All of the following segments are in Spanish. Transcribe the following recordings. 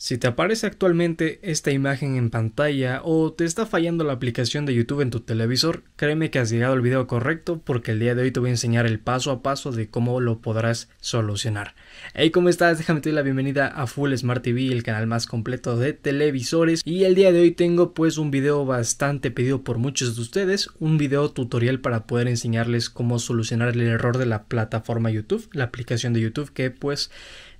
Si te aparece actualmente esta imagen en pantalla o te está fallando la aplicación de YouTube en tu televisor, créeme que has llegado al video correcto porque el día de hoy te voy a enseñar el paso a paso de cómo lo podrás solucionar. Hey, ¿cómo estás? Déjame te la bienvenida a Full Smart TV, el canal más completo de televisores y el día de hoy tengo pues un video bastante pedido por muchos de ustedes, un video tutorial para poder enseñarles cómo solucionar el error de la plataforma YouTube, la aplicación de YouTube que pues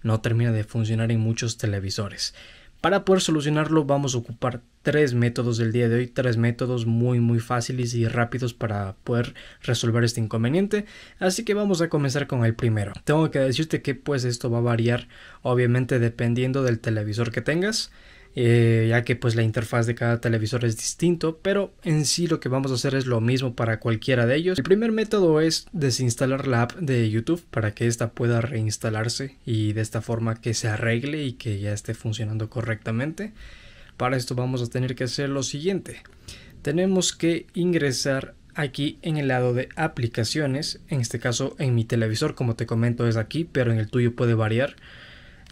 no termina de funcionar en muchos televisores. Para poder solucionarlo vamos a ocupar tres métodos del día de hoy, tres métodos muy muy fáciles y rápidos para poder resolver este inconveniente, así que vamos a comenzar con el primero. Tengo que decirte que pues esto va a variar obviamente dependiendo del televisor que tengas, eh, ya que pues la interfaz de cada televisor es distinto, pero en sí lo que vamos a hacer es lo mismo para cualquiera de ellos. El primer método es desinstalar la app de YouTube para que ésta pueda reinstalarse y de esta forma que se arregle y que ya esté funcionando correctamente. Para esto vamos a tener que hacer lo siguiente. Tenemos que ingresar aquí en el lado de aplicaciones, en este caso en mi televisor como te comento es aquí, pero en el tuyo puede variar.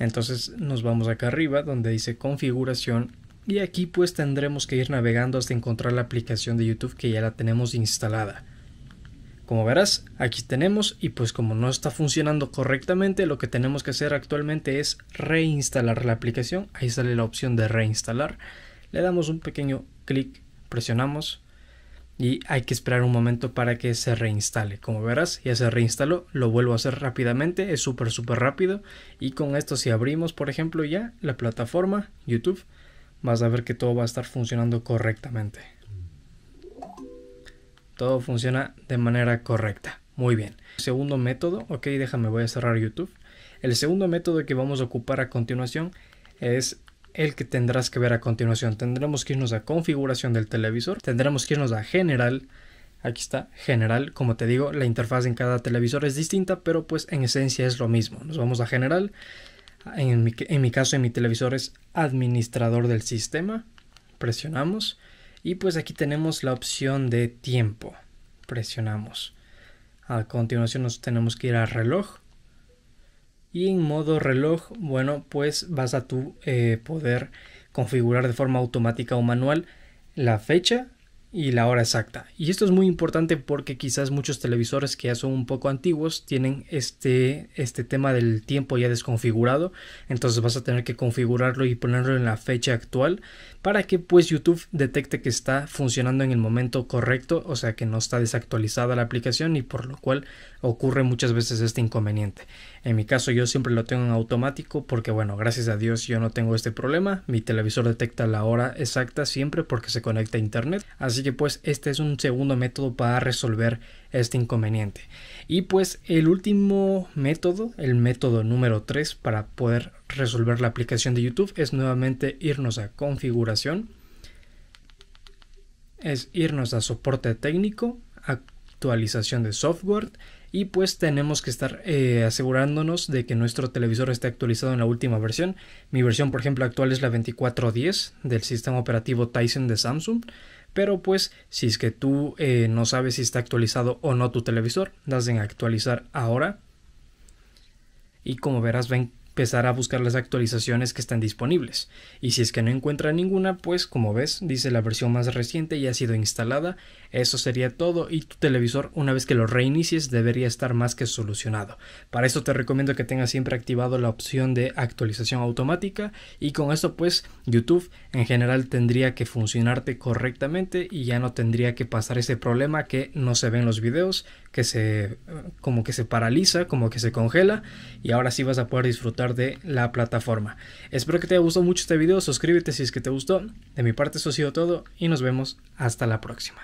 Entonces nos vamos acá arriba donde dice configuración y aquí pues tendremos que ir navegando hasta encontrar la aplicación de YouTube que ya la tenemos instalada. Como verás, aquí tenemos y pues como no está funcionando correctamente, lo que tenemos que hacer actualmente es reinstalar la aplicación. Ahí sale la opción de reinstalar. Le damos un pequeño clic, presionamos y hay que esperar un momento para que se reinstale. Como verás, ya se reinstaló, lo vuelvo a hacer rápidamente, es súper súper rápido y con esto si abrimos por ejemplo ya la plataforma YouTube, vas a ver que todo va a estar funcionando correctamente. Todo funciona de manera correcta. Muy bien. Segundo método, ok, déjame, voy a cerrar YouTube. El segundo método que vamos a ocupar a continuación es el que tendrás que ver a continuación. Tendremos que irnos a configuración del televisor, tendremos que irnos a general, aquí está general, como te digo, la interfaz en cada televisor es distinta, pero pues en esencia es lo mismo. Nos vamos a general, en mi, en mi caso en mi televisor es administrador del sistema, presionamos y pues aquí tenemos la opción de tiempo, presionamos. A continuación nos tenemos que ir a reloj, y en modo reloj, bueno, pues vas a tu eh, poder configurar de forma automática o manual la fecha y la hora exacta. Y esto es muy importante porque quizás muchos televisores que ya son un poco antiguos tienen este, este tema del tiempo ya desconfigurado. Entonces vas a tener que configurarlo y ponerlo en la fecha actual para que pues YouTube detecte que está funcionando en el momento correcto, o sea que no está desactualizada la aplicación y por lo cual ocurre muchas veces este inconveniente. En mi caso yo siempre lo tengo en automático porque bueno, gracias a Dios yo no tengo este problema. Mi televisor detecta la hora exacta siempre porque se conecta a internet. Así Así que pues este es un segundo método para resolver este inconveniente. Y pues el último método, el método número 3 para poder resolver la aplicación de YouTube es nuevamente irnos a configuración. Es irnos a soporte técnico, actualización de software y pues tenemos que estar eh, asegurándonos de que nuestro televisor esté actualizado en la última versión. Mi versión por ejemplo actual es la 2410 del sistema operativo tyson de Samsung. Pero pues si es que tú eh, no sabes si está actualizado o no tu televisor, das en actualizar ahora. Y como verás, ven empezar a buscar las actualizaciones que están disponibles. Y si es que no encuentra ninguna, pues como ves, dice la versión más reciente ya ha sido instalada. Eso sería todo y tu televisor una vez que lo reinicies debería estar más que solucionado. Para esto te recomiendo que tengas siempre activado la opción de actualización automática y con esto pues YouTube en general tendría que funcionarte correctamente y ya no tendría que pasar ese problema que no se ven los videos, que se eh, como que se paraliza, como que se congela y ahora sí vas a poder disfrutar de la plataforma. Espero que te haya gustado mucho este video, suscríbete si es que te gustó. De mi parte eso ha sido todo y nos vemos hasta la próxima.